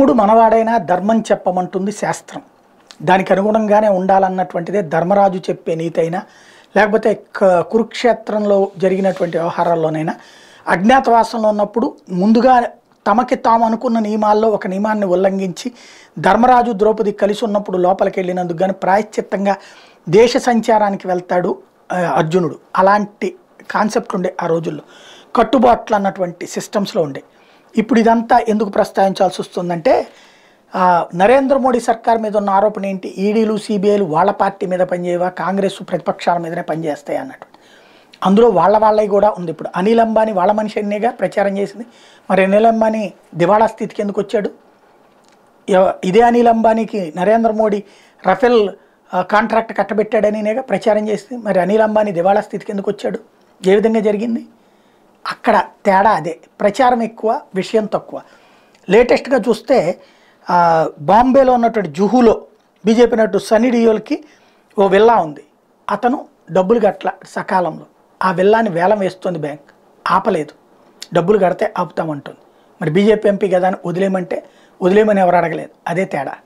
ధర్ముడు మనవాడైనా ధర్మం చెప్పమంటుంది శాస్త్రం దానికి అనుగుణంగానే ఉండాలన్నటువంటిదే ధర్మరాజు చెప్పే నీతైనా లేకపోతే కురుక్షేత్రంలో జరిగినటువంటి వ్యవహారాల్లోనైనా అజ్ఞాతవాసంలో ఉన్నప్పుడు ముందుగా తమకి తాము అనుకున్న నియమాల్లో ఒక నియమాన్ని ఉల్లంఘించి ధర్మరాజు ద్రౌపది కలిసి ఉన్నప్పుడు లోపలికి వెళ్ళినందుకు కానీ ప్రాయశ్చిత్తంగా దేశ సంచారానికి వెళ్తాడు అర్జునుడు అలాంటి కాన్సెప్ట్ ఉండే ఆ రోజుల్లో కట్టుబాట్లు అన్నటువంటి సిస్టమ్స్లో ఉండే ఇప్పుడు ఇదంతా ఎందుకు ప్రస్తావించాల్సి వస్తుందంటే నరేంద్ర మోడీ సర్కార్ మీద ఉన్న ఆరోపణ ఏంటి ఈడీలు సిబిఐలు వాళ్ళ పార్టీ మీద పనిచేయవా కాంగ్రెస్ ప్రతిపక్షాల మీదనే పనిచేస్తాయి అన్నట్టు అందులో వాళ్ళ వాళ్ళవి కూడా ఉంది ఇప్పుడు అనిల్ అంబానీ వాళ్ళ మనిషి అన్నీగా ప్రచారం చేసింది మరి అనిల్ అంబానీ దివాళా స్థితికి ఎందుకు వచ్చాడు ఇదే అనిల్ అంబానీకి నరేంద్ర మోడీ రఫేల్ కాంట్రాక్ట్ కట్టబెట్టాడనినేగా ప్రచారం చేసింది మరి అనిల్ అంబానీ దివాళా స్థితికి ఎందుకు వచ్చాడు ఏ విధంగా జరిగింది అక్కడ తేడా అదే ప్రచారం ఎక్కువ విషయం తక్కువ లేటెస్ట్గా చూస్తే బాంబేలో ఉన్నటువంటి జుహులో బీజేపీ నటు సన్ని డియోల్కి ఓ విల్లా ఉంది అతను డబ్బులు కట్ల సకాలంలో ఆ విల్లాని వేలం వేస్తుంది బ్యాంక్ ఆపలేదు డబ్బులు కడితే ఆపుతామంటుంది మరి బీజేపీ ఎంపీ కదా అని వదిలేమంటే వదిలేమని ఎవరు అడగలేదు అదే తేడా